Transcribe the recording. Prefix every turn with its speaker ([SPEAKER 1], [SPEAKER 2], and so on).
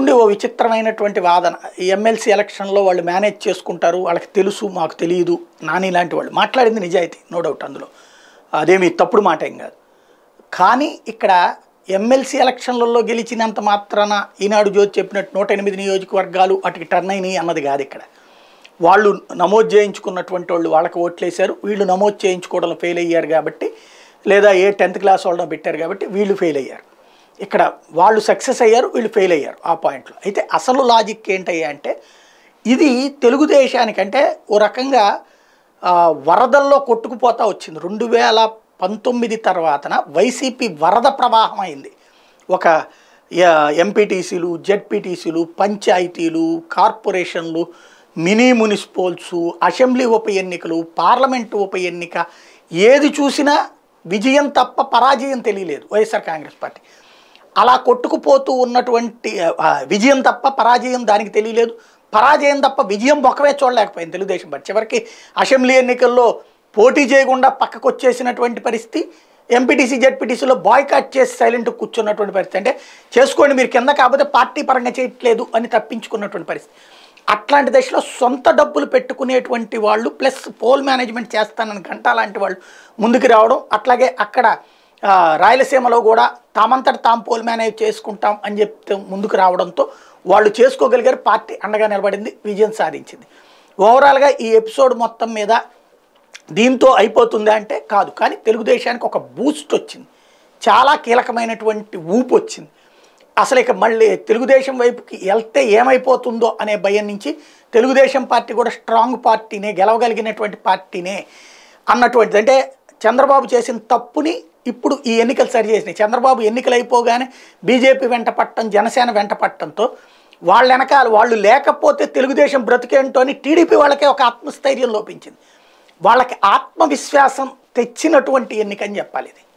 [SPEAKER 1] అటుండి ఓ విచిత్రమైనటువంటి వాదన ఎమ్మెల్సీ ఎలక్షన్లో వాళ్ళు మేనేజ్ చేసుకుంటారు వాళ్ళకి తెలుసు మాకు తెలియదు నాని లాంటి వాళ్ళు మాట్లాడింది నిజాయితీ నో డౌట్ అందులో అదేమి తప్పుడు మాట ఏం కాదు కానీ ఇక్కడ ఎమ్మెల్సీ ఎలక్షన్లలో గెలిచినంత మాత్రాన ఈనాడు జ్యోతి చెప్పినట్టు నూట ఎనిమిది నియోజకవర్గాలు అటుకి టర్న్ అయినాయి అన్నది కాదు ఇక్కడ వాళ్ళు నమోదు చేయించుకున్నటువంటి వాళ్ళు వాళ్ళకి ఓట్లేశారు వీళ్ళు నమోదు చేయించుకోవడంలో ఫెయిల్ అయ్యారు కాబట్టి లేదా ఏ టెన్త్ క్లాస్ వాళ్ళని పెట్టారు కాబట్టి వీళ్ళు ఫెయిల్ అయ్యారు ఇక్కడ వాళ్ళు సక్సెస్ అయ్యారు వీళ్ళు ఫెయిల్ అయ్యారు ఆ పాయింట్లో అయితే అసలు లాజిక్ ఏంటయ్యా అంటే ఇది తెలుగుదేశానికంటే ఓ రకంగా వరదల్లో కొట్టుకుపోతా వచ్చింది రెండు వేల పంతొమ్మిది తర్వాతన వైసీపీ వరద ప్రవాహం అయింది ఒక ఎంపీటీసీలు జెడ్పీటీసీలు పంచాయతీలు కార్పొరేషన్లు మినీ మున్సిపల్స్ అసెంబ్లీ ఉప ఎన్నికలు పార్లమెంటు ఉప ఎన్నిక ఏది చూసినా విజయం తప్ప పరాజయం తెలియలేదు వైఎస్ఆర్ కాంగ్రెస్ పార్టీ అలా కొట్టుకుపోతూ ఉన్నటువంటి విజయం తప్ప పరాజయం దానికి తెలియలేదు పరాజయం తప్ప విజయం ఒకవే చూడలేకపోయింది తెలుగుదేశం పార్టీ చివరికి అసెంబ్లీ ఎన్నికల్లో పోటీ చేయకుండా పక్కకు వచ్చేసినటువంటి పరిస్థితి ఎంపీటీసీ జెడ్పీటీసీలో బాయ్కాట్ చేసి సైలెంట్ కూర్చున్నటువంటి పరిస్థితి అంటే చేసుకోండి మీరు కింద కాకపోతే పార్టీ పరంగా చేయట్లేదు అని తప్పించుకున్నటువంటి పరిస్థితి అట్లాంటి దశలో సొంత డబ్బులు పెట్టుకునేటువంటి వాళ్ళు ప్లస్ పోల్ మేనేజ్మెంట్ చేస్తానని గంట లాంటి వాళ్ళు ముందుకు రావడం అట్లాగే అక్కడ రాయలసీమలో కూడా తామంతట తాము మేనేజ్ చేసుకుంటాం అని చెప్తే ముందుకు రావడంతో వాళ్ళు చేసుకోగలిగారు పార్టీ అండగా నిలబడింది విజయం సాధించింది ఓవరాల్గా ఈ ఎపిసోడ్ మొత్తం మీద దీంతో అయిపోతుందా అంటే కాదు కానీ తెలుగుదేశానికి ఒక బూస్ట్ వచ్చింది చాలా కీలకమైనటువంటి ఊపు వచ్చింది అసలు ఇక మళ్ళీ తెలుగుదేశం వైపుకి వెళ్తే ఏమైపోతుందో అనే భయం నుంచి తెలుగుదేశం పార్టీ కూడా స్ట్రాంగ్ పార్టీనే గెలవగలిగినటువంటి పార్టీనే అన్నటువంటిది అంటే చంద్రబాబు చేసిన తప్పుని ఇప్పుడు ఈ ఎన్నికలు సరి చేసినాయి చంద్రబాబు ఎన్నికలు అయిపోగానే బీజేపీ వెంట పట్టడం జనసేన వెంట పట్టడంతో వాళ్ళ వెనకాల వాళ్ళు లేకపోతే తెలుగుదేశం బ్రతికేంటో అని టీడీపీ వాళ్ళకే ఒక ఆత్మస్థైర్యం లోపించింది వాళ్ళకి ఆత్మవిశ్వాసం తెచ్చినటువంటి ఎన్నికని చెప్పాలి ఇది